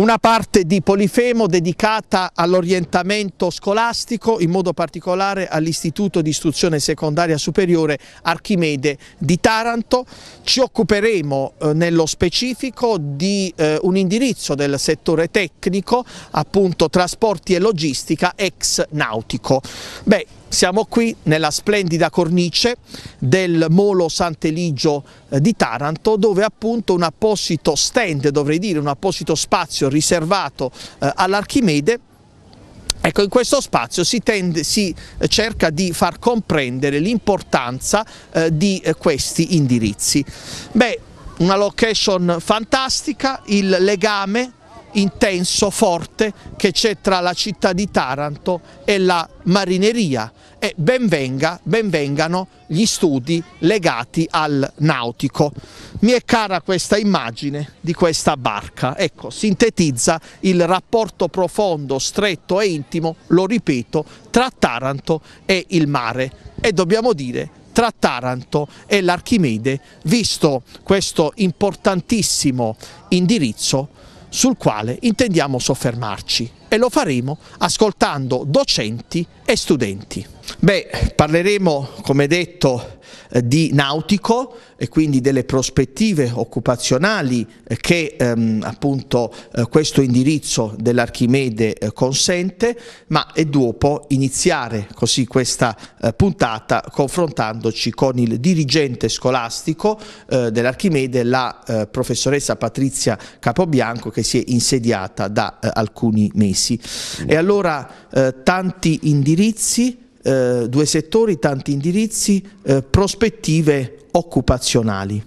Una parte di Polifemo dedicata all'orientamento scolastico, in modo particolare all'Istituto di Istruzione Secondaria Superiore Archimede di Taranto. Ci occuperemo eh, nello specifico di eh, un indirizzo del settore tecnico, appunto trasporti e logistica ex nautico. Beh, siamo qui nella splendida cornice del Molo Sant'Eligio eh, di Taranto dove appunto un apposito stand, dovrei dire un apposito spazio riservato eh, all'Archimede Ecco, in questo spazio si, tende, si, eh, cerca di far comprendere l'importanza eh, di questi indirizzi. Beh, una location fantastica, il legame intenso, forte, che c'è tra la città di Taranto e la marineria e benvenga, benvengano gli studi legati al nautico. Mi è cara questa immagine di questa barca, ecco, sintetizza il rapporto profondo, stretto e intimo, lo ripeto, tra Taranto e il mare e dobbiamo dire tra Taranto e l'Archimede, visto questo importantissimo indirizzo sul quale intendiamo soffermarci e lo faremo ascoltando docenti e studenti. Beh, parleremo, come detto, eh, di nautico e quindi delle prospettive occupazionali eh, che ehm, appunto eh, questo indirizzo dell'Archimede eh, consente, ma è dopo iniziare così questa eh, puntata confrontandoci con il dirigente scolastico eh, dell'Archimede, la professoressa Patrizia Capobianco che si è insediata da alcuni mesi. E allora tanti indirizzi indirizzi, eh, due settori, tanti indirizzi, eh, prospettive occupazionali.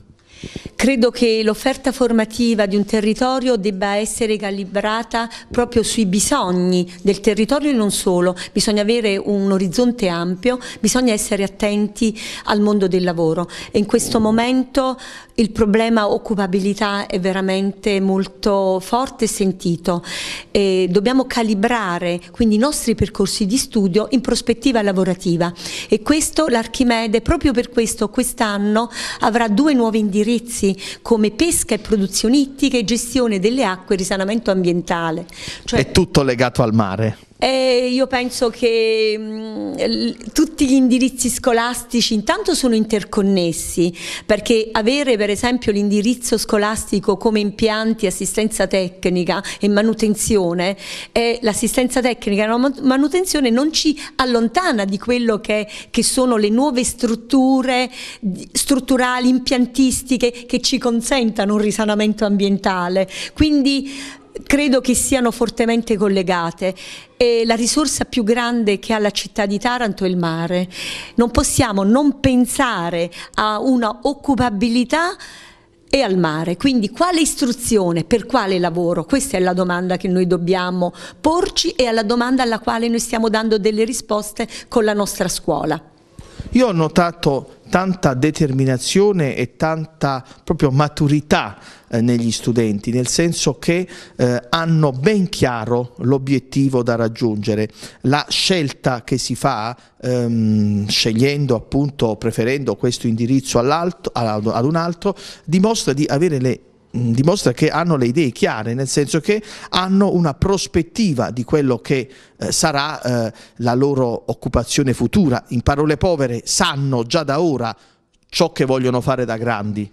Credo che l'offerta formativa di un territorio debba essere calibrata proprio sui bisogni del territorio e non solo, bisogna avere un orizzonte ampio, bisogna essere attenti al mondo del lavoro e in questo momento il problema occupabilità è veramente molto forte e sentito. E dobbiamo calibrare quindi i nostri percorsi di studio in prospettiva lavorativa e questo l'Archimede proprio per questo quest'anno avrà due nuovi indirizzi servizi come pesca e produzioni ittiche, gestione delle acque e risanamento ambientale. Cioè, È tutto legato al mare. Eh, io penso che mh, mm, tutti gli indirizzi scolastici intanto sono interconnessi perché avere per esempio l'indirizzo scolastico come impianti, assistenza tecnica e manutenzione, eh, l'assistenza tecnica e la manutenzione non ci allontana di quello che, che sono le nuove strutture strutturali, impiantistiche che ci consentano un risanamento ambientale. Quindi credo che siano fortemente collegate. E la risorsa più grande che ha la città di Taranto è il mare. Non possiamo non pensare a una occupabilità e al mare. Quindi quale istruzione, per quale lavoro? Questa è la domanda che noi dobbiamo porci e alla domanda alla quale noi stiamo dando delle risposte con la nostra scuola. Io ho notato tanta determinazione e tanta proprio maturità eh, negli studenti, nel senso che eh, hanno ben chiaro l'obiettivo da raggiungere. La scelta che si fa ehm, scegliendo appunto, preferendo questo indirizzo ad un altro, dimostra di avere le Mm, dimostra che hanno le idee chiare, nel senso che hanno una prospettiva di quello che eh, sarà eh, la loro occupazione futura. In parole povere, sanno già da ora ciò che vogliono fare da grandi.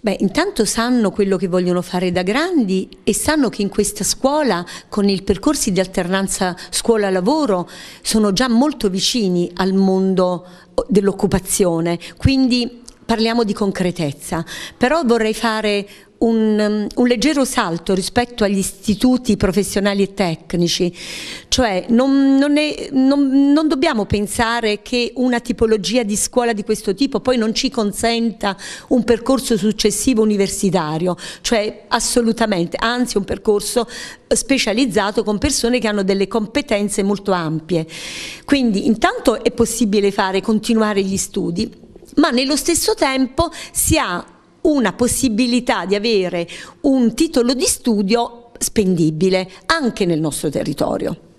Beh, intanto sanno quello che vogliono fare da grandi e sanno che in questa scuola, con i percorsi di alternanza scuola-lavoro, sono già molto vicini al mondo dell'occupazione. Quindi parliamo di concretezza, però vorrei fare un, um, un, leggero salto rispetto agli istituti professionali e tecnici, cioè non, non, è, non, non, dobbiamo pensare che una tipologia di scuola di questo tipo poi non ci consenta un percorso successivo universitario, cioè assolutamente, anzi un percorso specializzato con persone che hanno delle competenze molto ampie. Quindi intanto è possibile fare, continuare gli studi, ma nello stesso tempo si ha una possibilità di avere un titolo di studio spendibile anche nel nostro territorio.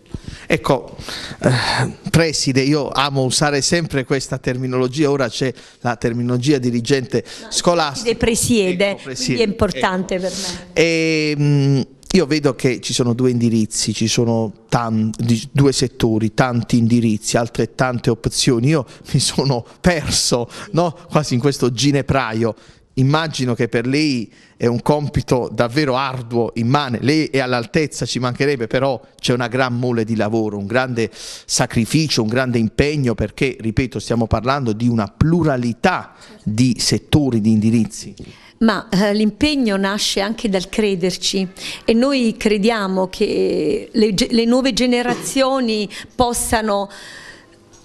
Ecco, eh, preside, io amo usare sempre questa terminologia, ora c'è la terminologia dirigente no, scolastica. Presiede, ecco, presiede, è ecco. importante ecco. per me. E, ehm, mh, io vedo che ci sono due indirizzi, ci sono tanti, due settori, tanti indirizzi, altrettante opzioni. Io mi sono perso no? quasi in questo ginepraio immagino che per lei è un compito davvero arduo, immane, lei è all'altezza, ci mancherebbe, però c'è una gran mole di lavoro, un grande sacrificio, un grande impegno, perché, ripeto, stiamo parlando di una pluralità di settori, di indirizzi. Ma eh, l'impegno nasce anche dal crederci e noi crediamo che le, le nuove generazioni possano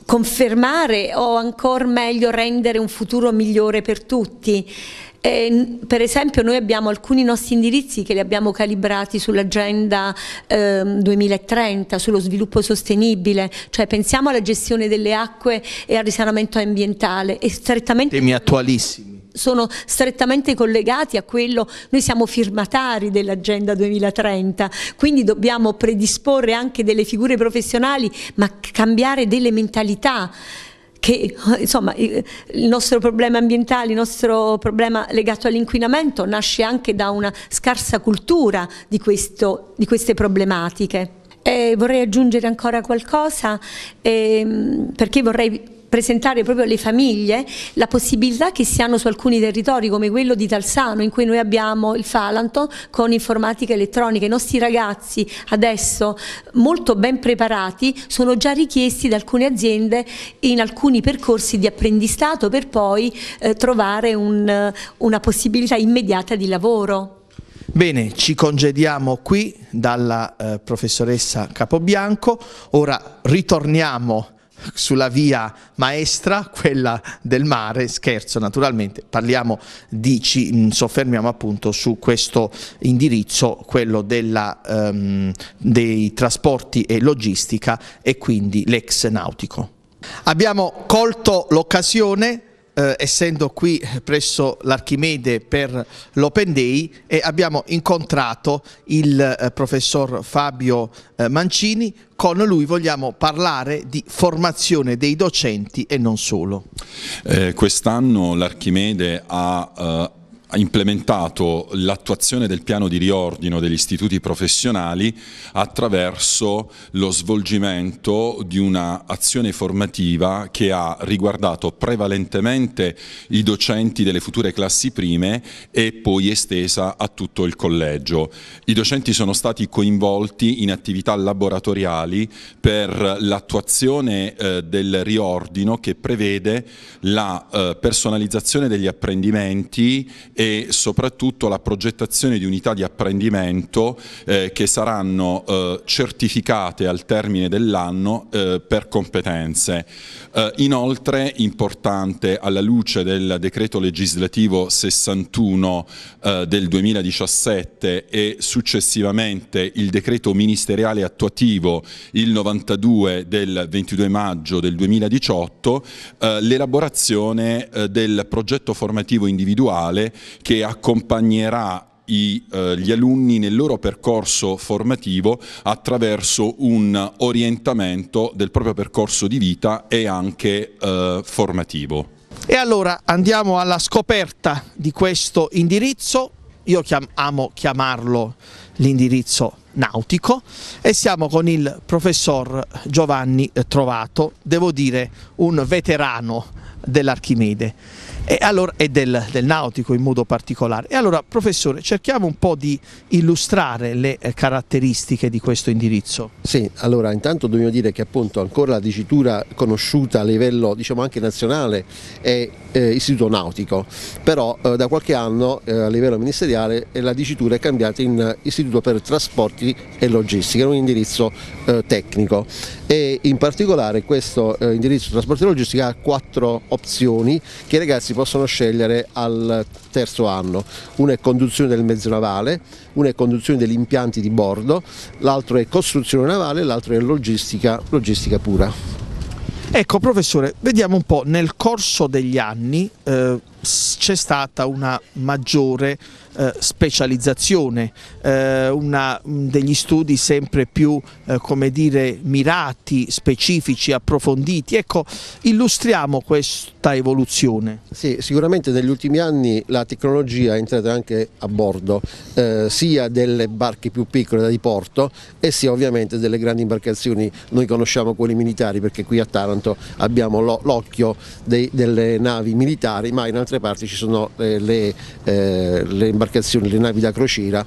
confermare o ancora meglio rendere un futuro migliore per tutti. Eh, per esempio noi abbiamo alcuni nostri indirizzi che li abbiamo calibrati sull'agenda eh, 2030, sullo sviluppo sostenibile, cioè pensiamo alla gestione delle acque e al risanamento ambientale. Temi attualissimi sono strettamente collegati a quello, noi siamo firmatari dell'Agenda 2030, quindi dobbiamo predisporre anche delle figure professionali, ma cambiare delle mentalità che eh, insomma il nostro problema ambientale, il nostro problema legato all'inquinamento nasce anche da una scarsa cultura di, questo, di queste problematiche. Eh, vorrei aggiungere ancora qualcosa eh, perché vorrei presentare proprio alle famiglie la possibilità che si hanno su alcuni territori come quello di Talsano in cui noi abbiamo il Falanto con informatica elettronica. I nostri ragazzi adesso molto ben preparati sono già richiesti da alcune aziende in alcuni percorsi di apprendistato per poi eh, trovare un, una possibilità immediata di lavoro. Bene, ci congediamo qui dalla eh, professoressa Capobianco, ora ritorniamo sulla via maestra, quella del mare, scherzo naturalmente, parliamo di, ci mm, soffermiamo appunto su questo indirizzo, quello della, um, dei trasporti e logistica e quindi l'ex nautico. Abbiamo colto l'occasione eh, essendo qui presso l'Archimede per l'Open Day e abbiamo incontrato il eh, professor Fabio eh, Mancini, con lui vogliamo parlare di formazione dei docenti e non solo. Eh, Quest'anno l'Archimede ha eh, implementato l'attuazione del piano di riordino degli istituti professionali attraverso lo svolgimento di un'azione formativa che ha riguardato prevalentemente i docenti delle future classi prime e poi estesa a tutto il collegio. I docenti sono stati coinvolti in attività laboratoriali per l'attuazione eh, del riordino che prevede la eh, personalizzazione degli apprendimenti e soprattutto la progettazione di unità di apprendimento eh, che saranno eh, certificate al termine dell'anno eh, per competenze. Eh, inoltre importante alla luce del decreto legislativo 61 eh, del 2017 e successivamente il decreto ministeriale attuativo il 92 del 22 maggio del 2018 eh, l'elaborazione del progetto formativo individuale che accompagnerà i, eh, gli alunni nel loro percorso formativo attraverso un orientamento del proprio percorso di vita e anche eh, formativo. E allora andiamo alla scoperta di questo indirizzo, io chiam amo chiamarlo l'indirizzo nautico e siamo con il professor Giovanni Trovato, devo dire un veterano dell'Archimede e, allora, e del, del, nautico in modo particolare. E allora, professore, cerchiamo un po' di illustrare le eh, caratteristiche di questo indirizzo. Sì, allora intanto dobbiamo dire che appunto ancora la dicitura conosciuta a livello diciamo anche nazionale è eh, istituto nautico, però eh, da qualche anno eh, a livello ministeriale eh, la dicitura è cambiata in istituto per trasporti e logistica, un indirizzo eh, tecnico e in particolare questo indirizzo trasporti e logistica ha quattro opzioni che i ragazzi possono scegliere al terzo anno. Uno è conduzione del mezzo navale, uno è conduzione degli impianti di bordo, l'altro è costruzione navale, l'altro è logistica, logistica pura. Ecco professore, vediamo un po', nel corso degli anni eh, c'è stata una maggiore eh, specializzazione, eh, una, mm, degli studi sempre più eh, come dire, mirati, specifici, approfonditi. Ecco, illustriamo questa evoluzione. Sì, sicuramente negli ultimi anni la tecnologia è entrata anche a bordo eh, sia delle barche più piccole da diporto e sia ovviamente delle grandi imbarcazioni. Noi conosciamo quelli militari perché qui a Taranto abbiamo l'occhio delle navi militari ma in altre parti ci sono le, le, le imbarcazioni imbarcazioni, le navi da crociera,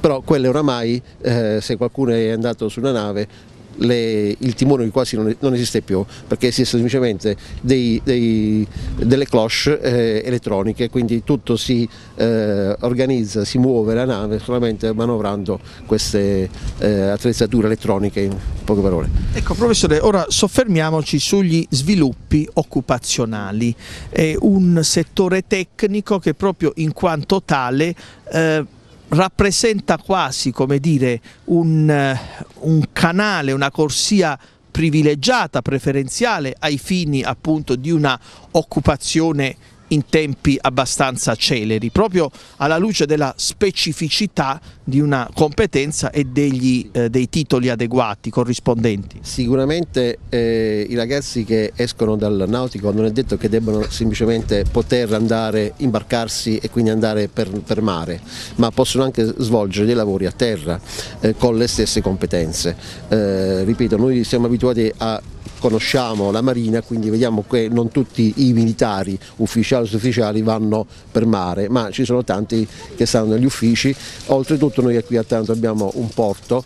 però quelle oramai eh, se qualcuno è andato su una nave le, il timone quasi non, non, esiste più perché esistono semplicemente dei, dei, delle cloche eh, elettroniche, quindi tutto si eh, organizza, si muove la nave solamente manovrando queste eh, attrezzature elettroniche in poche parole. Ecco professore, ora soffermiamoci sugli sviluppi occupazionali, è un settore tecnico che proprio in quanto tale eh, rappresenta quasi come dire, un, eh, un canale, una corsia privilegiata, preferenziale ai fini appunto di una occupazione in tempi abbastanza celeri, proprio alla luce della specificità di una competenza e degli, eh, dei titoli adeguati, corrispondenti. Sicuramente eh, i ragazzi che escono dal nautico non è detto che debbano semplicemente poter andare, imbarcarsi e quindi andare per, per mare, ma possono anche svolgere dei lavori a terra eh, con le stesse competenze. Eh, ripeto, noi siamo abituati a conosciamo la Marina, quindi vediamo che non tutti i militari ufficiali o ufficiali vanno per mare, ma ci sono tanti che stanno negli uffici, oltretutto noi qui a Taranto abbiamo un porto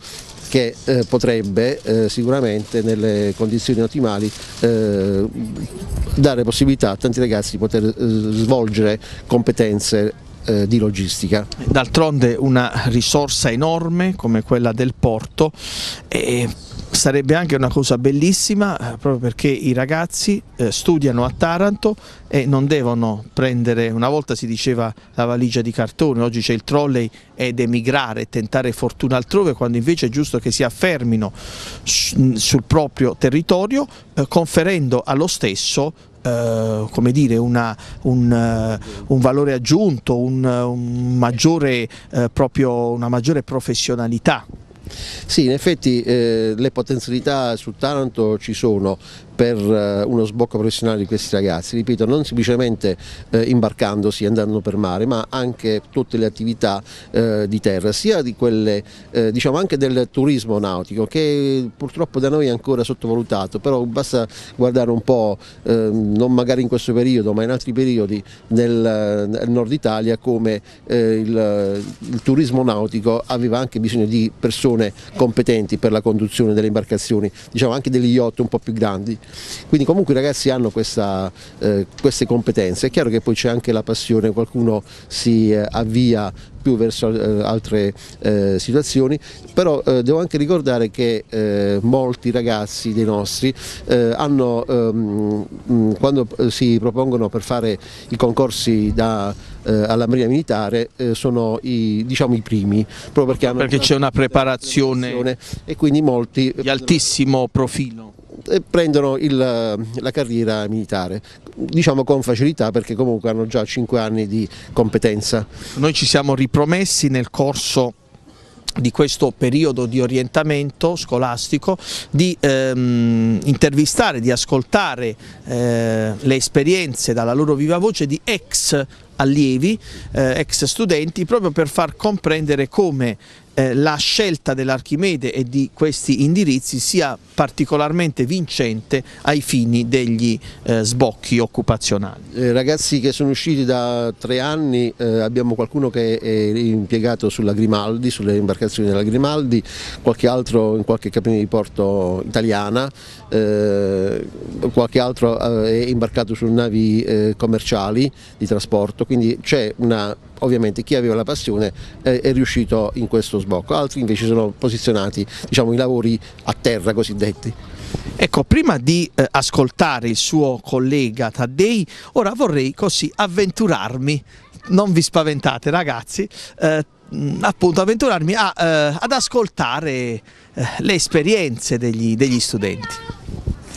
che eh, potrebbe eh, sicuramente nelle condizioni ottimali eh, dare possibilità a tanti ragazzi di poter eh, svolgere competenze eh, di logistica. D'altronde una risorsa enorme come quella del porto e sarebbe anche una cosa bellissima eh, proprio perché i ragazzi eh, studiano a Taranto e non devono prendere, una volta si diceva la valigia di cartone, oggi c'è il trolley ed emigrare, tentare fortuna altrove quando invece è giusto che si affermino sul proprio territorio eh, conferendo allo stesso Uh, come dire, una, un, uh, un, valore aggiunto, un, un maggiore, proprio, una maggiore professionalità. Sì, in effetti eh, le potenzialità su Taranto ci sono, per eh, uno sbocco professionale di questi ragazzi, ripeto non semplicemente eh, imbarcandosi e andando per mare ma anche tutte le attività eh, di terra, sia di quelle eh, diciamo anche del turismo nautico che purtroppo da noi è ancora sottovalutato, però basta guardare un po', ehm, non magari in questo periodo ma in altri periodi nel, nel nord Italia come eh, il, il turismo nautico aveva anche bisogno di persone competenti per la conduzione delle imbarcazioni, diciamo anche degli yacht un po' più grandi quindi comunque i ragazzi hanno questa, eh, queste competenze, è chiaro che poi c'è anche la passione, qualcuno si eh, avvia più verso eh, altre eh, situazioni, però eh, devo anche ricordare che eh, molti ragazzi dei nostri hanno, ehm, mm, quando si propongono per fare i concorsi da, alla Marina Militare sono i, diciamo, i primi, proprio perché, perché c'è una preparazione e quindi molti... di altissimo profilo prendono il, la carriera militare, diciamo con facilità perché comunque hanno già 5 anni di competenza. Noi ci siamo ripromessi nel corso di questo periodo di orientamento scolastico di ehm, intervistare, di ascoltare eh, le esperienze dalla loro viva voce di ex allievi, eh, ex studenti, proprio per far comprendere come eh, la scelta dell'Archimede e di questi indirizzi sia particolarmente vincente ai fini degli eh, sbocchi occupazionali. Eh, ragazzi che sono usciti da tre anni, eh, abbiamo qualcuno che è impiegato sulla Grimaldi, sulle imbarcazioni della Grimaldi, qualche altro in qualche capina di porto italiana, eh, qualche altro eh, è imbarcato su navi eh, commerciali di trasporto, quindi c'è una, ovviamente chi aveva la passione eh, è riuscito in questo sbocco, altri invece sono posizionati diciamo, in lavori a terra cosiddetti. Ecco, prima di eh, ascoltare il suo collega Taddei, ora vorrei così avventurarmi, non vi spaventate ragazzi, eh, appunto avventurarmi a, eh, ad ascoltare eh, le esperienze degli, degli studenti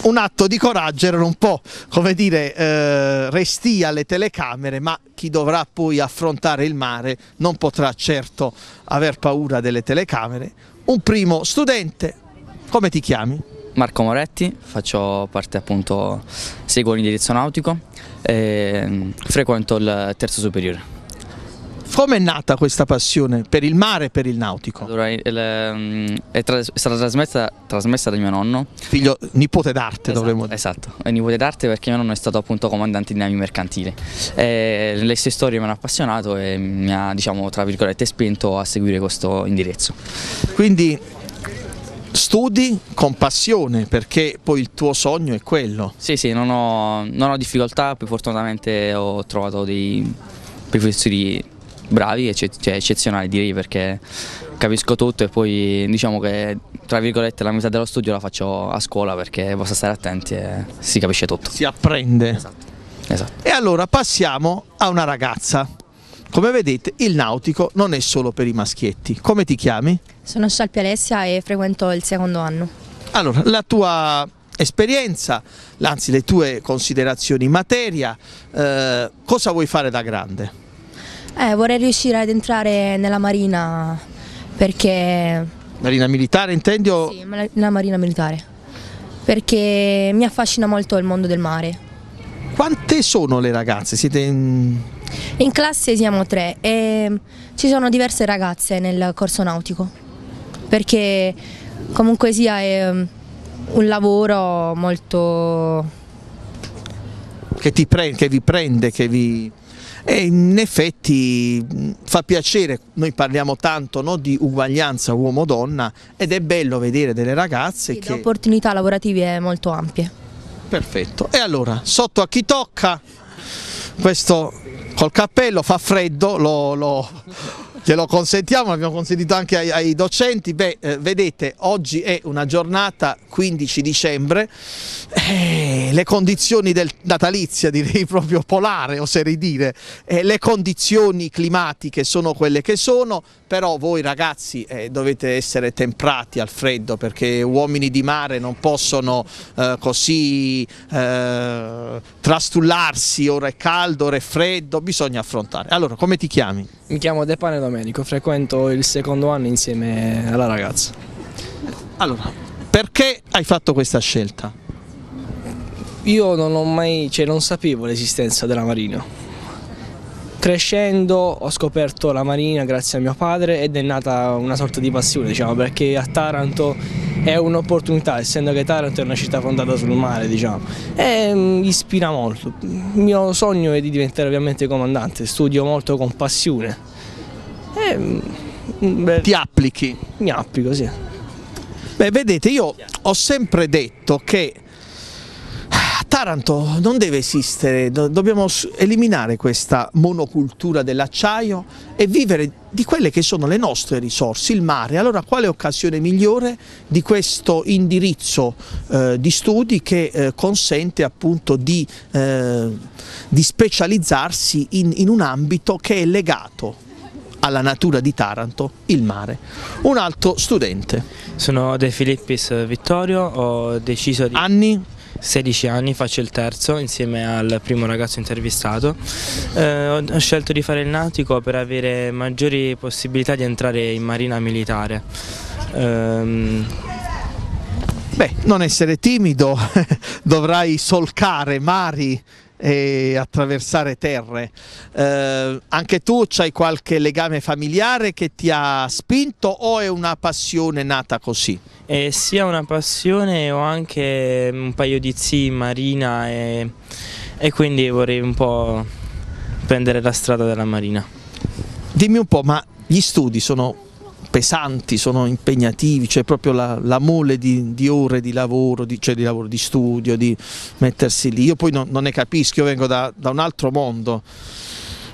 un atto di coraggio, erano un po' come dire eh, resti alle telecamere, ma chi dovrà poi affrontare il mare non potrà certo aver paura delle telecamere. Un primo studente, come ti chiami? Marco Moretti, faccio parte appunto, seguo l'indirizzo nautico e ehm, frequento il terzo superiore. Come è nata questa passione per il mare e per il nautico? Allora, il, è, tras, è, stata trasmessa, trasmessa, da mio nonno. Figlio, nipote d'arte esatto, dovremmo dire. Esatto, è nipote d'arte perché mio nonno è stato appunto comandante di navi mercantili. le sue storie mi hanno appassionato e mi ha, diciamo, tra virgolette spinto a seguire questo indirizzo. Quindi studi con passione perché poi il tuo sogno è quello. Sì, sì, non ho, non ho difficoltà, poi fortunatamente ho trovato dei professori bravi e cioè, eccezionali direi perché capisco tutto e poi diciamo che tra virgolette la metà dello studio la faccio a scuola perché posso stare attenti e si capisce tutto. Si apprende. Esatto. esatto. E allora passiamo a una ragazza. Come vedete il nautico non è solo per i maschietti. Come ti chiami? Sono Scialpi Alessia e frequento il secondo anno. Allora, la tua esperienza, anzi le tue considerazioni in materia, eh, cosa vuoi fare da grande? Eh, vorrei riuscire ad entrare nella marina perché... Marina militare intendi? O... Sì, la marina militare, perché mi affascina molto il mondo del mare. Quante sono le ragazze? Siete in... in classe siamo tre e ci sono diverse ragazze nel corso nautico, perché comunque sia è um, un lavoro molto... Che, ti pre che vi prende, che vi e in effetti fa piacere, noi parliamo tanto no, di uguaglianza uomo-donna ed è bello vedere delle ragazze sì, che... Le opportunità lavorative molto ampie. Perfetto, e allora sotto a chi tocca questo col cappello fa freddo, lo, lo glielo consentiamo, l'abbiamo consentito anche ai, ai docenti. Beh, eh, vedete, oggi è una giornata 15 dicembre, eh, le condizioni del natalizia, direi proprio polare, oserei dire, eh, le condizioni climatiche sono quelle che sono, però voi ragazzi eh, dovete essere temprati al freddo perché uomini di mare non possono eh, così eh, trastullarsi, ora è caldo, ora è freddo, bisogna affrontare. Allora, come ti chiami? Mi chiamo De Pane Domenico. Domenico, frequento il secondo anno insieme alla ragazza. Allora, perché hai fatto questa scelta? Io non, mai, cioè, non sapevo l'esistenza della Marina. Crescendo ho scoperto la Marina grazie a mio padre ed è nata una sorta di passione, diciamo, perché a Taranto è un'opportunità, essendo che Taranto è una città fondata sul mare, diciamo, e mh, mm, ispira molto. Il mio sogno è di diventare ovviamente comandante, studio molto con passione eh, mm, mm, beh, Ti applichi? Mi applico, sì. Beh, vedete, io ho sempre detto che ah, Taranto non deve esistere, dobbiamo eliminare questa monocultura dell'acciaio e vivere di quelle che sono le nostre risorse, il mare. Allora quale occasione migliore di questo indirizzo eh, di studi che eh, consente appunto di, eh, di specializzarsi in, in un ambito che è legato alla natura di Taranto, il mare. Un altro studente. Sono De Filippis eh, Vittorio, ho deciso di... Anni? 16 anni, faccio il terzo insieme al primo ragazzo intervistato. Eh, ho scelto di fare il nautico per avere maggiori possibilità di entrare in marina militare. Eh, Beh, non essere timido, dovrai solcare mari e attraversare terre. Eh, anche tu hai qualche legame familiare che ti ha spinto o è una passione nata così? Eh, sia una passione, ho anche un paio di zii in marina e, e quindi vorrei un po' prendere la strada della marina. Dimmi un po', ma gli studi sono pesanti, sono impegnativi, c'è cioè proprio la, la mole di, di, ore di lavoro di, cioè di lavoro, di studio, di mettersi lì. Io poi no, non ne capisco, io vengo da, da un altro mondo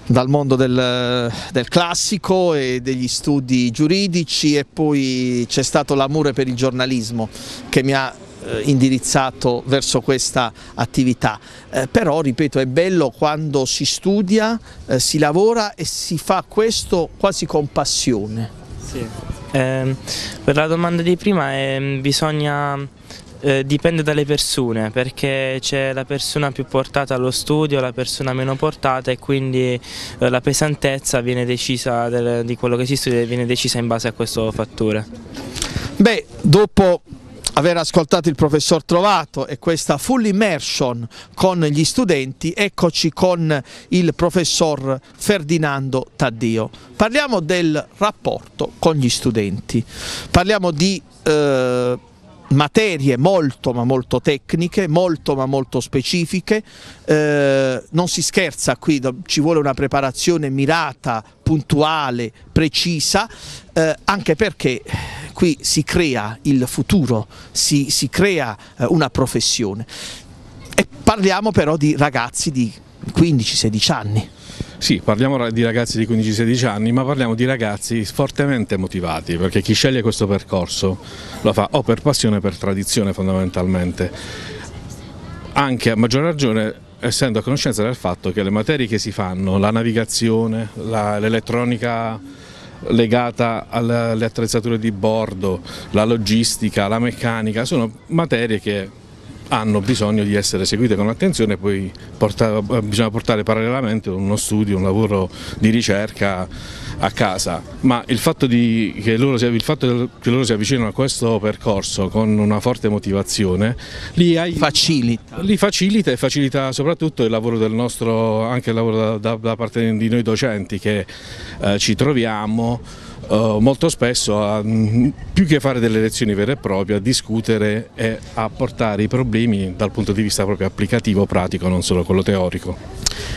dal mondo del, del, classico e degli studi giuridici e poi c'è stato l'amore per il giornalismo che mi ha eh, indirizzato verso questa attività, eh, però ripeto è bello quando si studia, eh, si lavora e si fa questo quasi con passione. Sì. Eh, per la domanda di prima eh, bisogna eh, dipende dalle persone perché c'è la persona più portata allo studio, la persona meno portata e quindi eh, la pesantezza viene decisa del, di quello che si studia viene decisa in base a questo fattore. Beh, dopo aver ascoltato il professor Trovato e questa full immersion con gli studenti, eccoci con il professor Ferdinando Taddio. Parliamo del rapporto con gli studenti, parliamo di... Eh, materie molto ma molto tecniche, molto ma molto specifiche, eh, non si scherza qui, ci vuole una preparazione mirata, puntuale, precisa, eh, anche perché qui si crea il futuro, si, si crea eh, una professione. E parliamo però di ragazzi di 15-16 anni. Sì, parliamo di ragazzi di 15-16 anni, ma parliamo di ragazzi fortemente motivati, perché chi sceglie questo percorso lo fa o per passione o per tradizione fondamentalmente. Anche a maggior ragione essendo a conoscenza del fatto che le materie che si fanno, la navigazione, l'elettronica legata alle attrezzature di bordo, la logistica, la meccanica, sono materie che hanno bisogno di essere seguite con attenzione e poi porta, bisogna portare parallelamente uno studio, un lavoro di ricerca a casa, ma il fatto, di, che, loro, il fatto che loro si avvicinano a questo percorso con una forte motivazione li, hai, facilita. li facilita e facilita soprattutto il lavoro del nostro, anche il lavoro da, da, da parte di noi docenti che eh, ci troviamo eh, molto spesso a, ehm, più che fare delle lezioni vere e proprie a discutere e a portare i problemi dal punto di vista proprio applicativo, pratico, non solo quello teorico.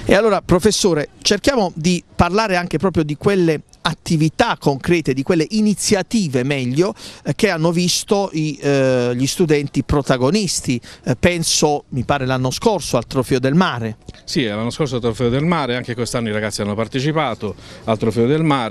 E allora professore cerchiamo di parlare anche proprio di quelle attività concrete, di quelle iniziative meglio, eh, che hanno visto i, eh, gli studenti protagonisti. Eh, penso, mi pare l'anno scorso, al Trofeo del Mare. Sì, l'anno scorso al Trofeo del Mare, anche quest'anno i ragazzi hanno partecipato al Trofeo del Mare.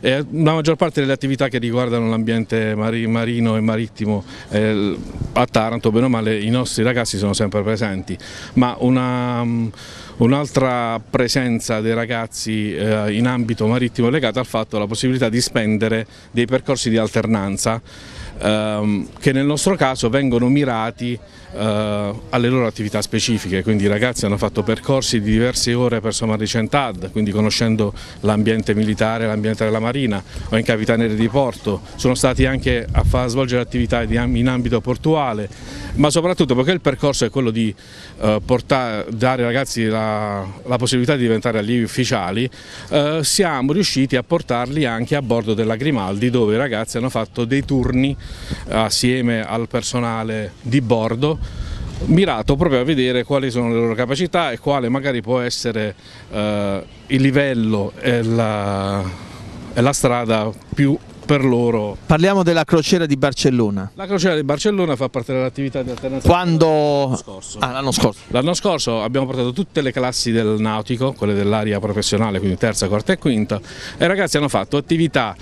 e la maggior parte delle attività che riguardano l'ambiente mari, marino e marittimo eh, a Taranto, bene o male, i nostri ragazzi sono sempre presenti. Ma una... Um, Un'altra presenza dei ragazzi eh, in ambito marittimo è legata al fatto la possibilità di spendere dei percorsi di alternanza ehm, che nel nostro caso vengono mirati eh, alle loro attività specifiche, quindi i ragazzi hanno fatto percorsi di diverse ore per sommare i CENTAD, quindi conoscendo l'ambiente militare, l'ambiente della Marina o in Capitaneria di Porto, sono stati anche a svolgere attività in ambito portuale, ma soprattutto perché il percorso è quello di eh, portare, dare ai ragazzi la, la, possibilità di diventare allievi ufficiali, eh, siamo riusciti a portarli anche a bordo della Grimaldi dove i ragazzi hanno fatto dei turni assieme al personale di bordo mirato proprio a vedere quali sono le loro capacità e quale magari può essere eh, il livello e la, e la strada più per loro. Parliamo della crociera di Barcellona. La crociera di Barcellona fa parte dell'attività di alternativa. Quando? L'anno scorso. Ah, scorso. scorso abbiamo portato tutte le classi del nautico, quelle dell'area professionale, quindi terza, quarta e quinta, e i ragazzi hanno fatto attività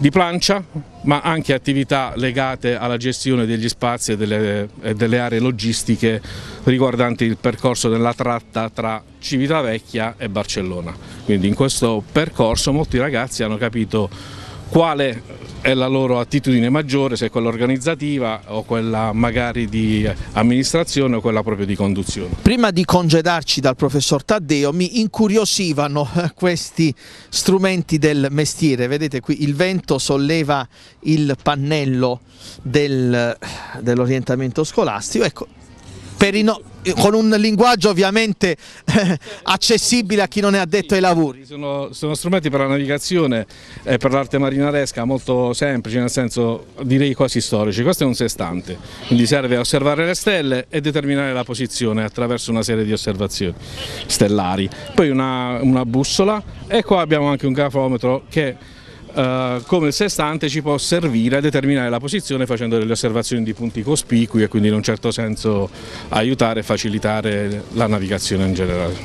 di plancia ma anche attività legate alla gestione degli spazi e delle, e delle aree logistiche riguardanti il percorso della tratta tra Civitavecchia e Barcellona. Quindi in questo percorso molti ragazzi hanno capito quale è la loro attitudine maggiore, se è quella organizzativa o quella magari di amministrazione o quella proprio di conduzione. Prima di congedarci dal professor Taddeo mi incuriosivano eh, questi strumenti del mestiere, vedete qui il vento solleva il pannello del, eh, dell'orientamento scolastico, ecco, per i, no, eh, con un linguaggio ovviamente eh, accessibile a chi non è addetto ai lavori. Sono, sono strumenti per la navigazione e per l'arte marinaresca molto semplici, nel senso direi quasi storici. Questo è un sestante, quindi serve a osservare le stelle e determinare la posizione attraverso una serie di osservazioni stellari. Poi una, una bussola e qua abbiamo anche un grafometro che eh, come il sestante ci può servire a determinare la posizione facendo delle osservazioni di punti cospicui e quindi in un certo senso aiutare e facilitare la navigazione in generale.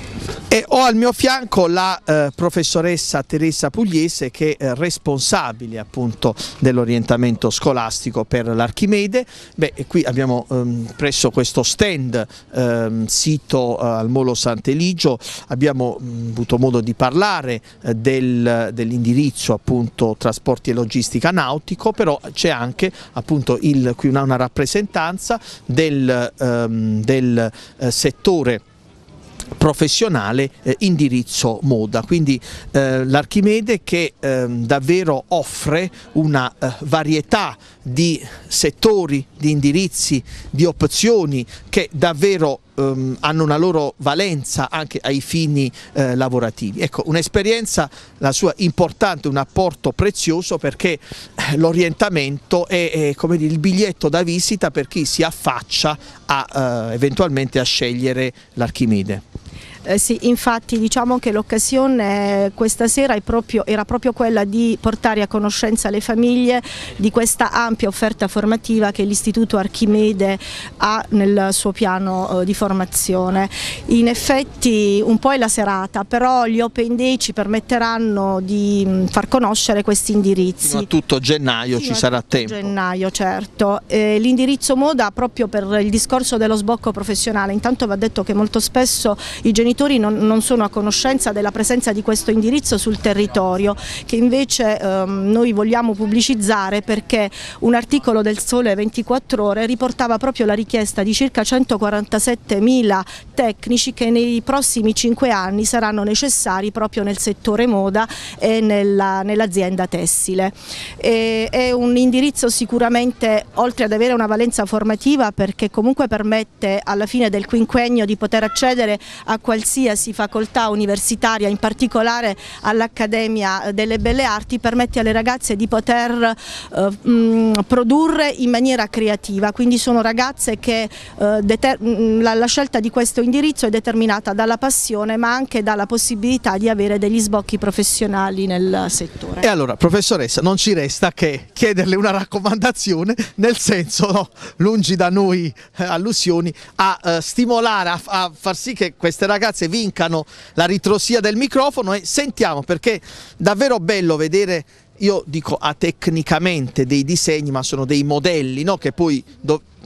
E ho al mio fianco la eh, professoressa Teresa Pugliese che è responsabile appunto dell'orientamento scolastico per l'Archimede. Beh, qui abbiamo ehm, presso questo stand ehm, sito eh, al Molo Sant'Eligio, abbiamo mh, mm, avuto modo di parlare eh, del, dell'indirizzo appunto appunto trasporti e logistica nautico, però c'è anche appunto il, qui una, una rappresentanza del, ehm, del eh, settore professionale eh, indirizzo moda, quindi eh, l'Archimede che eh, davvero offre una eh, varietà di settori, di indirizzi, di opzioni che davvero ehm, hanno una loro valenza anche ai fini eh, lavorativi. Ecco, un'esperienza, la sua importante, un apporto prezioso perché eh, l'orientamento è, è come dire, il biglietto da visita per chi si affaccia a, eh, eventualmente a scegliere l'Archimede. Eh sì, infatti diciamo che l'occasione questa sera proprio, era proprio quella di portare a conoscenza le famiglie di questa ampia offerta formativa che l'Istituto Archimede ha nel suo piano eh, di formazione. In effetti un po' è la serata, però gli Open Day ci permetteranno di mm, far conoscere questi indirizzi. Fino a tutto gennaio Fino ci sarà tempo. gennaio, certo. Eh, L'indirizzo moda proprio per il discorso dello sbocco professionale, intanto va detto che molto spesso i genitori non, non, sono a conoscenza della presenza di questo indirizzo sul territorio che invece ehm, noi vogliamo pubblicizzare perché un articolo del Sole 24 Ore riportava proprio la richiesta di circa 147 mila tecnici che nei prossimi 5 anni saranno necessari proprio nel settore moda e nell'azienda nell tessile. E, è un indirizzo sicuramente oltre ad avere una valenza formativa perché comunque permette alla fine del quinquennio di poter accedere a a qualsiasi facoltà universitaria, in particolare all'Accademia delle Belle Arti, permette alle ragazze di poter eh, produrre in maniera creativa, quindi sono ragazze che eh, la, scelta di questo indirizzo è determinata dalla passione ma anche dalla possibilità di avere degli sbocchi professionali nel settore. E allora professoressa non ci resta che chiederle una raccomandazione nel senso no, lungi da noi eh, allusioni a stimolare, a, a far sì che queste queste ragazze vincano la ritrosia del microfono e sentiamo perché è davvero bello vedere io dico a tecnicamente dei disegni ma sono dei modelli no? che, poi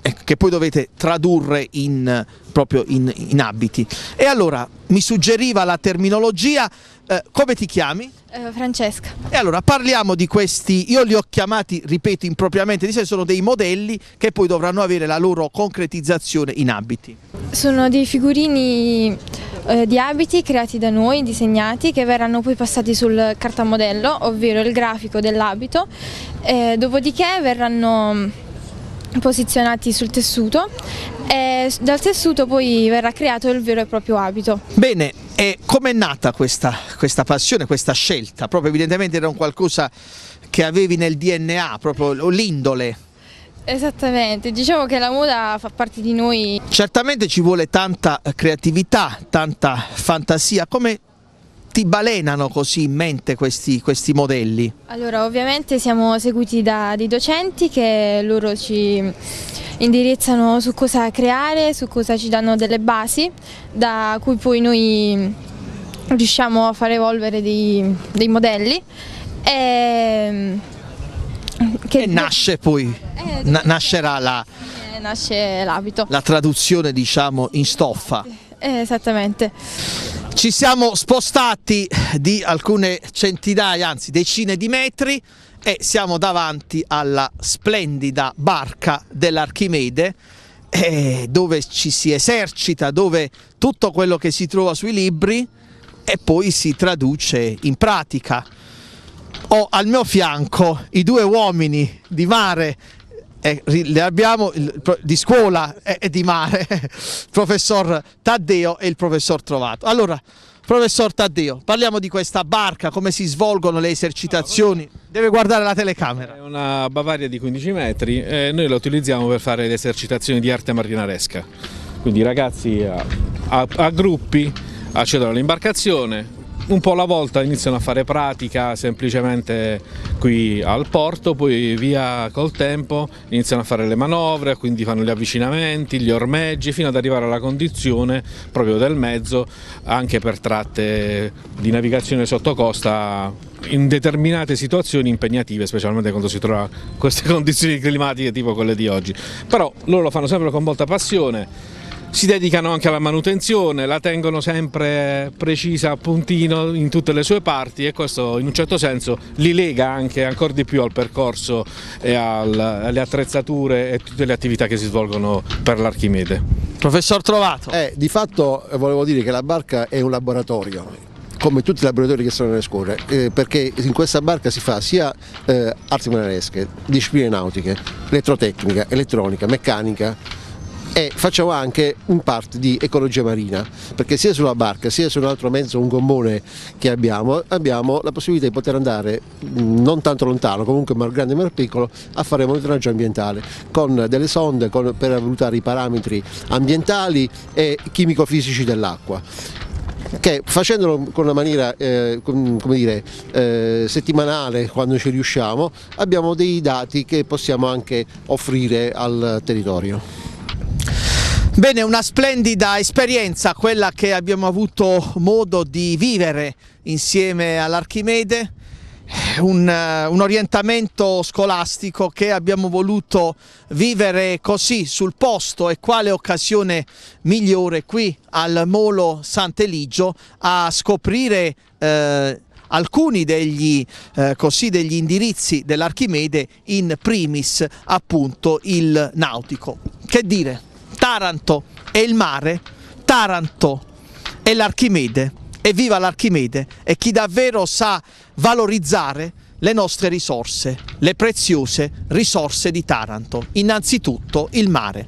eh, che, poi dovete tradurre in, proprio in, in, abiti e allora mi suggeriva la terminologia eh, come ti chiami? Eh, Francesca. E allora parliamo di questi, io li ho chiamati, ripeto impropriamente, di se sono dei modelli che poi dovranno avere la loro concretizzazione in abiti. Sono dei figurini eh, di abiti creati da noi, disegnati, che verranno poi passati sul cartamodello, ovvero il grafico dell'abito, eh, dopodiché verranno mm, posizionati sul tessuto e dal tessuto poi verrà creato il vero e proprio abito. Bene, e com'è nata questa, questa passione, questa scelta? Proprio evidentemente era un qualcosa che avevi nel DNA, proprio l'indole. Esattamente, diciamo che la moda fa parte di noi. Certamente ci vuole tanta creatività, tanta fantasia, come ti balenano così in mente questi, questi modelli? Allora ovviamente siamo seguiti da dei docenti che loro ci indirizzano su cosa creare, su cosa ci danno delle basi da cui poi noi riusciamo a far evolvere dei, dei modelli e, ehm, che e nasce poi, eh, nascerà la, eh, nasce l'abito, la traduzione diciamo in stoffa. Eh, esattamente. Ci siamo spostati di alcune centinaia, anzi decine di metri e siamo davanti alla splendida barca dell'Archimede eh, dove ci si esercita, dove tutto quello che si trova sui libri e poi si traduce in pratica. Ho al mio fianco i due uomini di mare eh, le abbiamo di scuola e di mare, il professor Taddeo e il professor Trovato. Allora, professor Taddeo, parliamo di questa barca, come si svolgono le esercitazioni. Deve guardare la telecamera. È una Bavaria di 15 metri e eh, noi la utilizziamo per fare le esercitazioni di arte marinaresca. Quindi i ragazzi a, a, a gruppi accedono all'imbarcazione, un po' alla volta iniziano a fare pratica semplicemente qui al porto, poi via col tempo iniziano a fare le manovre, quindi fanno gli avvicinamenti, gli ormeggi, fino ad arrivare alla condizione proprio del mezzo, anche per tratte di navigazione sottocosta in determinate situazioni impegnative, specialmente quando si trova queste condizioni climatiche tipo quelle di oggi. Però loro lo fanno sempre con molta passione, si dedicano anche alla manutenzione, la tengono sempre precisa a puntino in tutte le sue parti e questo in un certo senso li lega anche ancora di più al percorso e alle attrezzature e tutte le attività che si svolgono per l'Archimede. Professor Trovato. Eh, di fatto eh, volevo dire che la barca è un laboratorio, come tutti i laboratori che sono nelle scuole, eh, perché in questa barca si fa sia eh, arti maneresche, discipline nautiche, elettrotecnica, elettronica, meccanica, e facciamo anche un part di ecologia marina perché sia sulla barca sia su un altro mezzo, un gommone che abbiamo, abbiamo la possibilità di poter andare mm, non tanto lontano, comunque mar grande e mar piccolo, a fare monitoraggio ambientale con delle sonde con, per valutare i parametri ambientali e chimico-fisici dell'acqua che facendolo con una maniera eh, con, dire, eh, settimanale quando ci riusciamo abbiamo dei dati che possiamo anche offrire al territorio. Bene, una splendida esperienza quella che abbiamo avuto modo di vivere insieme all'Archimede, un, eh, un, orientamento scolastico che abbiamo voluto vivere così sul posto e quale occasione migliore qui al Molo Sant'Eligio a scoprire eh, alcuni degli, eh, così, degli indirizzi dell'Archimede in primis appunto il nautico. Che dire? Taranto è il mare, Taranto è l'Archimede, evviva l'Archimede e chi davvero sa valorizzare le nostre risorse, le preziose risorse di Taranto, innanzitutto il mare.